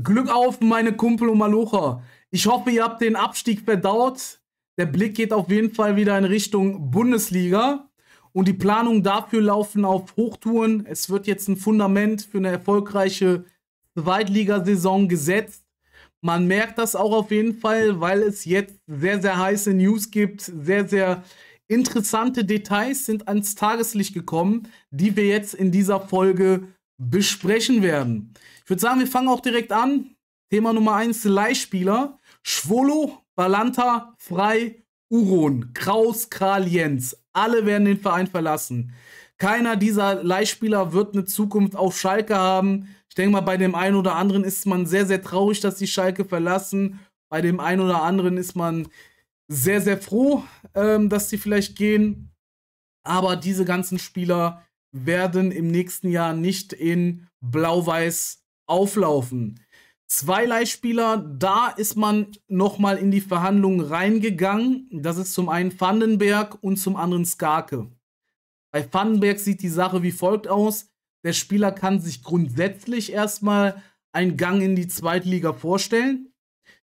Glück auf, meine Kumpel und Malocha. Ich hoffe, ihr habt den Abstieg verdaut. Der Blick geht auf jeden Fall wieder in Richtung Bundesliga. Und die Planungen dafür laufen auf Hochtouren. Es wird jetzt ein Fundament für eine erfolgreiche Zweitligasaison gesetzt. Man merkt das auch auf jeden Fall, weil es jetzt sehr, sehr heiße News gibt. Sehr, sehr interessante Details sind ans Tageslicht gekommen, die wir jetzt in dieser Folge besprechen werden. Ich würde sagen, wir fangen auch direkt an. Thema Nummer 1, Leihspieler. Schwolo, Balanta, Frei, Uron, Kraus, Karl Jens. Alle werden den Verein verlassen. Keiner dieser Leihspieler wird eine Zukunft auf Schalke haben. Ich denke mal, bei dem einen oder anderen ist man sehr, sehr traurig, dass die Schalke verlassen. Bei dem einen oder anderen ist man sehr, sehr froh, ähm, dass sie vielleicht gehen. Aber diese ganzen Spieler, werden im nächsten Jahr nicht in Blau-Weiß auflaufen. Zwei Leihspieler, da ist man nochmal in die Verhandlungen reingegangen. Das ist zum einen Vandenberg und zum anderen Skarke. Bei Vandenberg sieht die Sache wie folgt aus. Der Spieler kann sich grundsätzlich erstmal einen Gang in die Zweitliga vorstellen.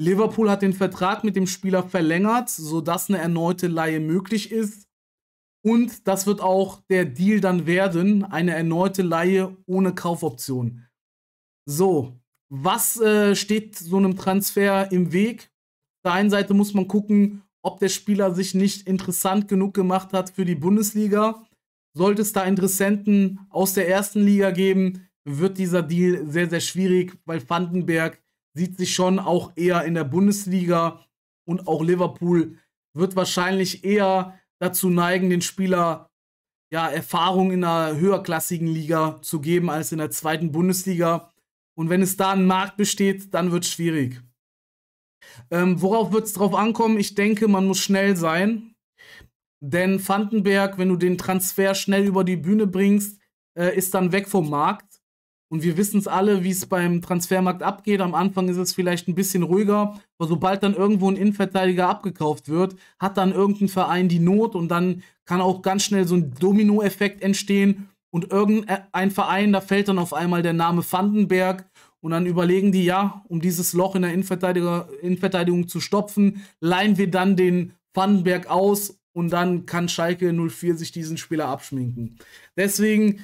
Liverpool hat den Vertrag mit dem Spieler verlängert, sodass eine erneute Laie möglich ist. Und das wird auch der Deal dann werden, eine erneute Laie ohne Kaufoption. So, was äh, steht so einem Transfer im Weg? Auf der einen Seite muss man gucken, ob der Spieler sich nicht interessant genug gemacht hat für die Bundesliga. Sollte es da Interessenten aus der ersten Liga geben, wird dieser Deal sehr, sehr schwierig, weil Vandenberg sieht sich schon auch eher in der Bundesliga und auch Liverpool wird wahrscheinlich eher dazu neigen, den Spieler ja Erfahrung in einer höherklassigen Liga zu geben als in der zweiten Bundesliga. Und wenn es da ein Markt besteht, dann wird es schwierig. Ähm, worauf wird es drauf ankommen? Ich denke, man muss schnell sein. Denn Vandenberg, wenn du den Transfer schnell über die Bühne bringst, äh, ist dann weg vom Markt. Und wir wissen es alle, wie es beim Transfermarkt abgeht. Am Anfang ist es vielleicht ein bisschen ruhiger, aber sobald dann irgendwo ein Innenverteidiger abgekauft wird, hat dann irgendein Verein die Not und dann kann auch ganz schnell so ein Dominoeffekt entstehen und irgendein Verein, da fällt dann auf einmal der Name Vandenberg und dann überlegen die, ja, um dieses Loch in der Innenverteidigung zu stopfen, leihen wir dann den Vandenberg aus und dann kann Schalke 04 sich diesen Spieler abschminken. Deswegen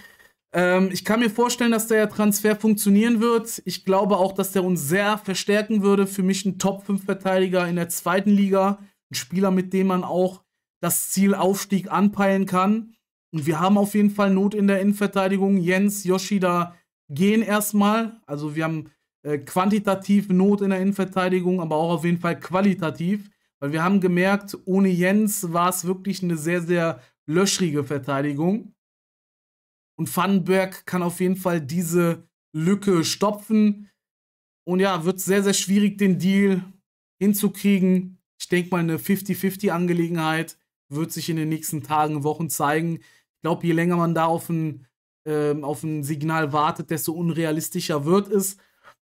ähm, ich kann mir vorstellen, dass der Transfer funktionieren wird. Ich glaube auch, dass der uns sehr verstärken würde. Für mich ein Top-5-Verteidiger in der zweiten Liga. Ein Spieler, mit dem man auch das Ziel Aufstieg anpeilen kann. Und wir haben auf jeden Fall Not in der Innenverteidigung. Jens, Yoshida gehen erstmal. Also wir haben äh, quantitativ Not in der Innenverteidigung, aber auch auf jeden Fall qualitativ. Weil wir haben gemerkt, ohne Jens war es wirklich eine sehr, sehr löschrige Verteidigung. Und Vandenberg kann auf jeden Fall diese Lücke stopfen. Und ja, wird sehr, sehr schwierig, den Deal hinzukriegen. Ich denke mal, eine 50-50-Angelegenheit wird sich in den nächsten Tagen, Wochen zeigen. Ich glaube, je länger man da auf ein, äh, auf ein Signal wartet, desto unrealistischer wird es.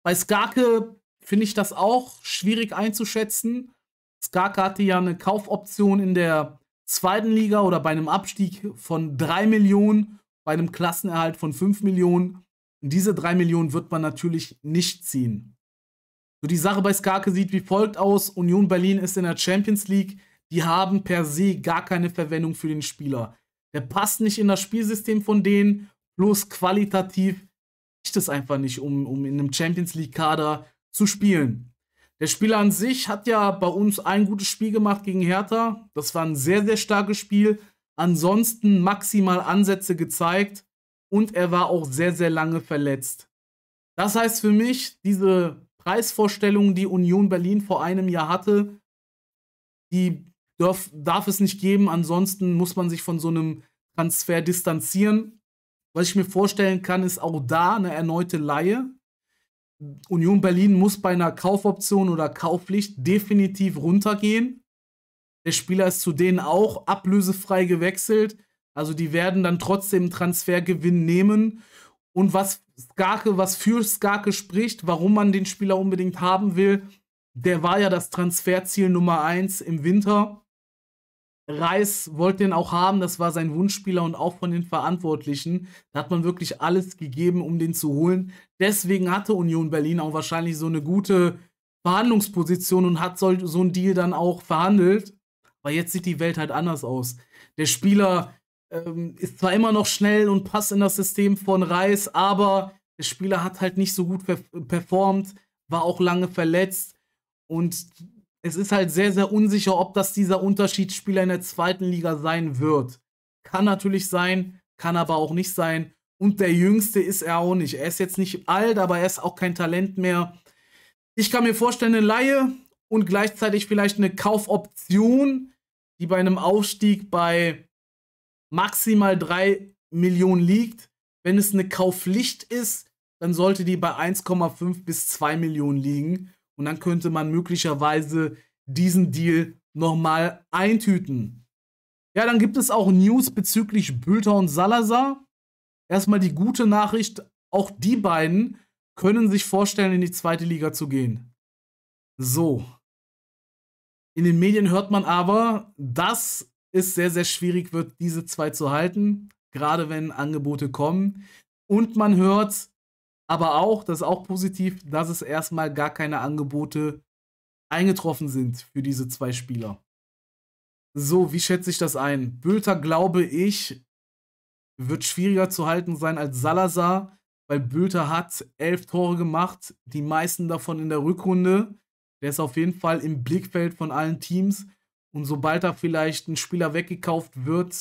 Bei Skarke finde ich das auch schwierig einzuschätzen. Skarke hatte ja eine Kaufoption in der zweiten Liga oder bei einem Abstieg von 3 Millionen bei einem Klassenerhalt von 5 Millionen. Und Diese 3 Millionen wird man natürlich nicht ziehen. So, die Sache bei Skake sieht wie folgt aus. Union Berlin ist in der Champions League. Die haben per se gar keine Verwendung für den Spieler. Der passt nicht in das Spielsystem von denen. Bloß qualitativ reicht es einfach nicht, um, um in einem Champions League-Kader zu spielen. Der Spieler an sich hat ja bei uns ein gutes Spiel gemacht gegen Hertha. Das war ein sehr, sehr starkes Spiel. Ansonsten maximal Ansätze gezeigt und er war auch sehr, sehr lange verletzt. Das heißt für mich, diese Preisvorstellungen, die Union Berlin vor einem Jahr hatte, die darf, darf es nicht geben. Ansonsten muss man sich von so einem Transfer distanzieren. Was ich mir vorstellen kann, ist auch da eine erneute Laie. Union Berlin muss bei einer Kaufoption oder Kaufpflicht definitiv runtergehen. Der Spieler ist zu denen auch ablösefrei gewechselt. Also die werden dann trotzdem Transfergewinn nehmen. Und was Skarke, was für Skarke spricht, warum man den Spieler unbedingt haben will, der war ja das Transferziel Nummer 1 im Winter. Reis wollte den auch haben, das war sein Wunschspieler und auch von den Verantwortlichen. Da hat man wirklich alles gegeben, um den zu holen. Deswegen hatte Union Berlin auch wahrscheinlich so eine gute Verhandlungsposition und hat so, so einen Deal dann auch verhandelt. Weil jetzt sieht die Welt halt anders aus. Der Spieler ähm, ist zwar immer noch schnell und passt in das System von Reis, aber der Spieler hat halt nicht so gut performt, war auch lange verletzt und es ist halt sehr, sehr unsicher, ob das dieser Unterschiedsspieler in der zweiten Liga sein wird. Kann natürlich sein, kann aber auch nicht sein. Und der Jüngste ist er auch nicht. Er ist jetzt nicht alt, aber er ist auch kein Talent mehr. Ich kann mir vorstellen, eine Laie, und gleichzeitig vielleicht eine Kaufoption, die bei einem Aufstieg bei maximal 3 Millionen liegt. Wenn es eine Kaufpflicht ist, dann sollte die bei 1,5 bis 2 Millionen liegen. Und dann könnte man möglicherweise diesen Deal nochmal eintüten. Ja, dann gibt es auch News bezüglich Bülter und Salazar. Erstmal die gute Nachricht, auch die beiden können sich vorstellen, in die zweite Liga zu gehen. So, in den Medien hört man aber, dass es sehr, sehr schwierig wird, diese zwei zu halten, gerade wenn Angebote kommen. Und man hört aber auch, das ist auch positiv, dass es erstmal gar keine Angebote eingetroffen sind für diese zwei Spieler. So, wie schätze ich das ein? Bülter, glaube ich, wird schwieriger zu halten sein als Salazar, weil Bülter hat elf Tore gemacht, die meisten davon in der Rückrunde. Der ist auf jeden Fall im Blickfeld von allen Teams. Und sobald da vielleicht ein Spieler weggekauft wird,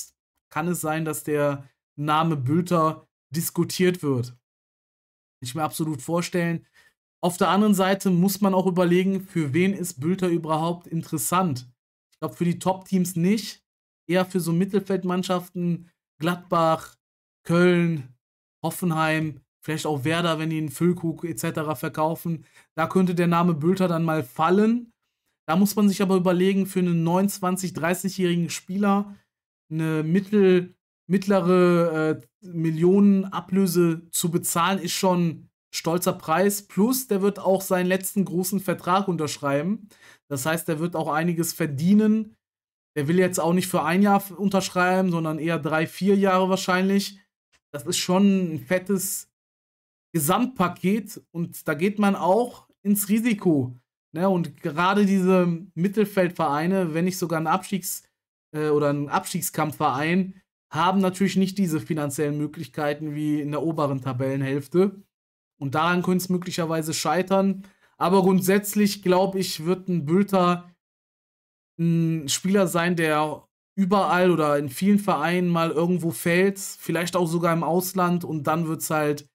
kann es sein, dass der Name Bülter diskutiert wird. Ich mir absolut vorstellen. Auf der anderen Seite muss man auch überlegen, für wen ist Bülter überhaupt interessant? Ich glaube, für die Top-Teams nicht. Eher für so Mittelfeldmannschaften, Gladbach, Köln, Hoffenheim, vielleicht auch Werder, wenn die einen Füllkrug etc. verkaufen. Da könnte der Name Bülter dann mal fallen. Da muss man sich aber überlegen, für einen 29-, 30-jährigen Spieler eine mittel, mittlere äh, Millionenablöse zu bezahlen, ist schon stolzer Preis. Plus, der wird auch seinen letzten großen Vertrag unterschreiben. Das heißt, der wird auch einiges verdienen. Der will jetzt auch nicht für ein Jahr unterschreiben, sondern eher drei, vier Jahre wahrscheinlich. Das ist schon ein fettes Gesamtpaket und da geht man auch ins Risiko. Ne? Und gerade diese Mittelfeldvereine, wenn nicht sogar ein Abstiegs- äh, oder ein Abstiegskampfverein, haben natürlich nicht diese finanziellen Möglichkeiten wie in der oberen Tabellenhälfte. Und daran könnte es möglicherweise scheitern. Aber grundsätzlich, glaube ich, wird ein Bülter ein Spieler sein, der überall oder in vielen Vereinen mal irgendwo fällt, vielleicht auch sogar im Ausland und dann wird es halt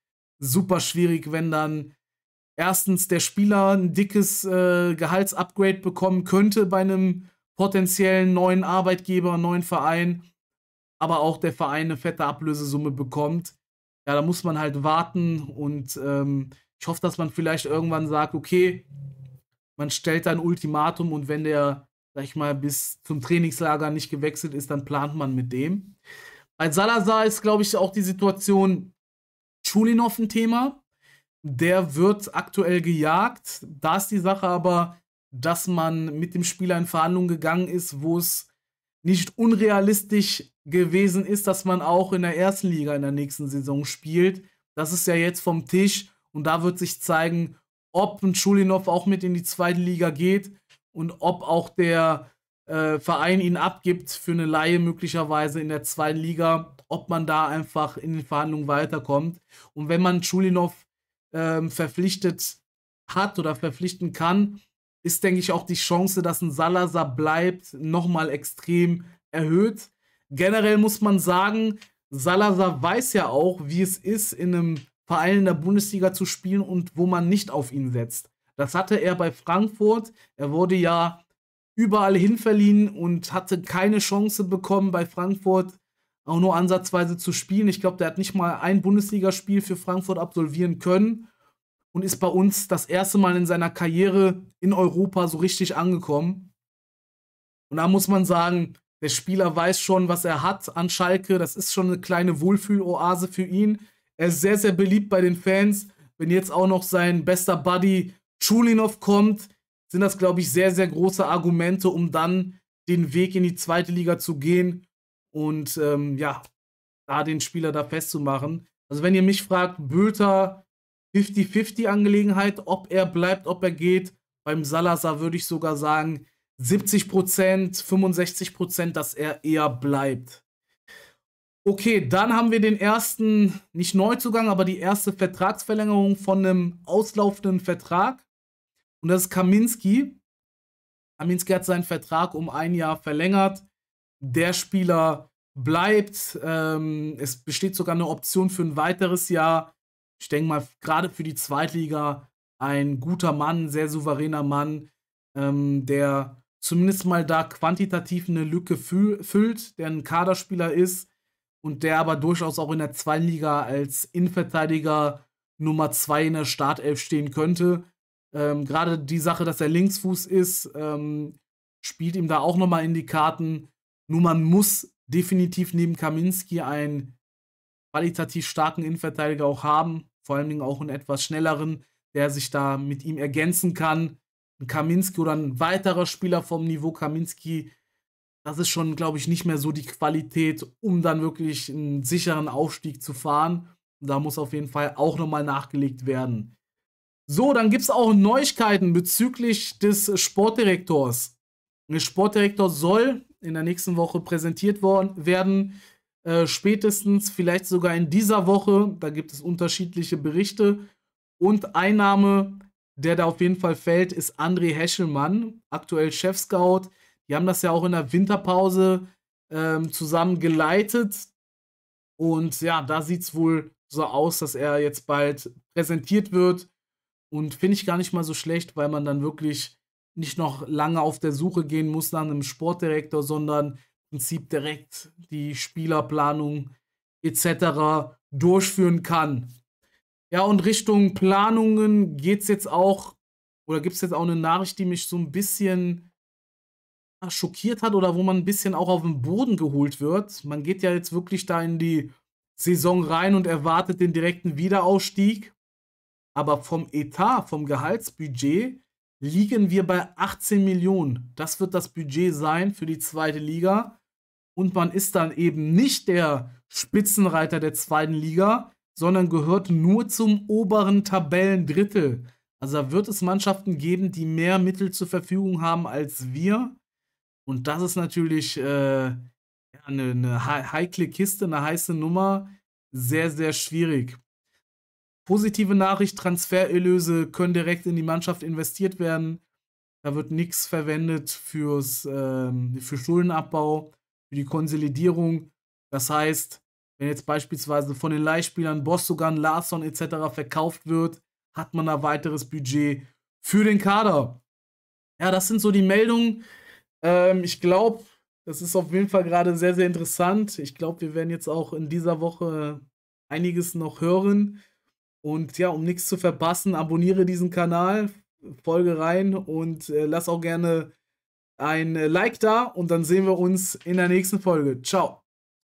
super schwierig, wenn dann erstens der Spieler ein dickes äh, Gehaltsupgrade bekommen könnte bei einem potenziellen neuen Arbeitgeber, neuen Verein, aber auch der Verein eine fette Ablösesumme bekommt. Ja, da muss man halt warten und ähm, ich hoffe, dass man vielleicht irgendwann sagt, okay, man stellt ein Ultimatum und wenn der, sag ich mal, bis zum Trainingslager nicht gewechselt ist, dann plant man mit dem. Bei Salazar ist, glaube ich, auch die Situation, Schulinov ein Thema. Der wird aktuell gejagt. Da ist die Sache aber, dass man mit dem Spieler in Verhandlungen gegangen ist, wo es nicht unrealistisch gewesen ist, dass man auch in der ersten Liga in der nächsten Saison spielt. Das ist ja jetzt vom Tisch und da wird sich zeigen, ob ein Schulinov auch mit in die zweite Liga geht und ob auch der äh, Verein ihn abgibt für eine Laie möglicherweise in der zweiten Liga, ob man da einfach in den Verhandlungen weiterkommt. Und wenn man Schulinov ähm, verpflichtet hat oder verpflichten kann, ist, denke ich, auch die Chance, dass ein Salazar bleibt, nochmal extrem erhöht. Generell muss man sagen, Salazar weiß ja auch, wie es ist, in einem Verein in der Bundesliga zu spielen und wo man nicht auf ihn setzt. Das hatte er bei Frankfurt. Er wurde ja überall hin verliehen und hatte keine Chance bekommen, bei Frankfurt auch nur ansatzweise zu spielen. Ich glaube, der hat nicht mal ein Bundesligaspiel für Frankfurt absolvieren können und ist bei uns das erste Mal in seiner Karriere in Europa so richtig angekommen. Und da muss man sagen, der Spieler weiß schon, was er hat an Schalke. Das ist schon eine kleine Wohlfühloase für ihn. Er ist sehr, sehr beliebt bei den Fans. Wenn jetzt auch noch sein bester Buddy Chulinov kommt, sind das, glaube ich, sehr, sehr große Argumente, um dann den Weg in die zweite Liga zu gehen und ähm, ja, da den Spieler da festzumachen. Also wenn ihr mich fragt, Bülter 50-50 Angelegenheit, ob er bleibt, ob er geht. Beim Salazar würde ich sogar sagen 70 Prozent, 65 Prozent, dass er eher bleibt. Okay, dann haben wir den ersten, nicht Neuzugang, aber die erste Vertragsverlängerung von einem auslaufenden Vertrag. Und das ist Kaminski. Kaminski hat seinen Vertrag um ein Jahr verlängert. Der Spieler bleibt. Ähm, es besteht sogar eine Option für ein weiteres Jahr. Ich denke mal, gerade für die Zweitliga ein guter Mann, sehr souveräner Mann, ähm, der zumindest mal da quantitativ eine Lücke fü füllt, der ein Kaderspieler ist und der aber durchaus auch in der Zweitliga als Innenverteidiger Nummer 2 in der Startelf stehen könnte. Ähm, Gerade die Sache, dass er Linksfuß ist, ähm, spielt ihm da auch nochmal in die Karten. Nur man muss definitiv neben Kaminski einen qualitativ starken Innenverteidiger auch haben, vor allen Dingen auch einen etwas schnelleren, der sich da mit ihm ergänzen kann. Ein Kaminski oder ein weiterer Spieler vom Niveau Kaminski, das ist schon, glaube ich, nicht mehr so die Qualität, um dann wirklich einen sicheren Aufstieg zu fahren. Da muss auf jeden Fall auch nochmal nachgelegt werden. So, dann gibt es auch Neuigkeiten bezüglich des Sportdirektors. Der Sportdirektor soll in der nächsten Woche präsentiert worden, werden. Äh, spätestens vielleicht sogar in dieser Woche. Da gibt es unterschiedliche Berichte. Und Einnahme, der da auf jeden Fall fällt, ist André Heschelmann, aktuell Chef-Scout. Die haben das ja auch in der Winterpause ähm, zusammen geleitet. Und ja, da sieht es wohl so aus, dass er jetzt bald präsentiert wird. Und finde ich gar nicht mal so schlecht, weil man dann wirklich nicht noch lange auf der Suche gehen muss nach einem Sportdirektor, sondern im Prinzip direkt die Spielerplanung etc. durchführen kann. Ja, und Richtung Planungen geht es jetzt auch, oder gibt es jetzt auch eine Nachricht, die mich so ein bisschen ah, schockiert hat oder wo man ein bisschen auch auf den Boden geholt wird. Man geht ja jetzt wirklich da in die Saison rein und erwartet den direkten Wiederausstieg aber vom Etat, vom Gehaltsbudget liegen wir bei 18 Millionen. Das wird das Budget sein für die zweite Liga. Und man ist dann eben nicht der Spitzenreiter der zweiten Liga, sondern gehört nur zum oberen Tabellendrittel. Also da wird es Mannschaften geben, die mehr Mittel zur Verfügung haben als wir. Und das ist natürlich äh, eine, eine heikle Kiste, eine heiße Nummer. Sehr, sehr schwierig. Positive Nachricht, Transfererlöse können direkt in die Mannschaft investiert werden. Da wird nichts verwendet fürs, ähm, für Schuldenabbau, für die Konsolidierung. Das heißt, wenn jetzt beispielsweise von den Leihspielern Bossogan, Larsson etc. verkauft wird, hat man da weiteres Budget für den Kader. Ja, das sind so die Meldungen. Ähm, ich glaube, das ist auf jeden Fall gerade sehr, sehr interessant. Ich glaube, wir werden jetzt auch in dieser Woche einiges noch hören. Und ja, um nichts zu verpassen, abonniere diesen Kanal, folge rein und äh, lass auch gerne ein äh, Like da und dann sehen wir uns in der nächsten Folge. Ciao.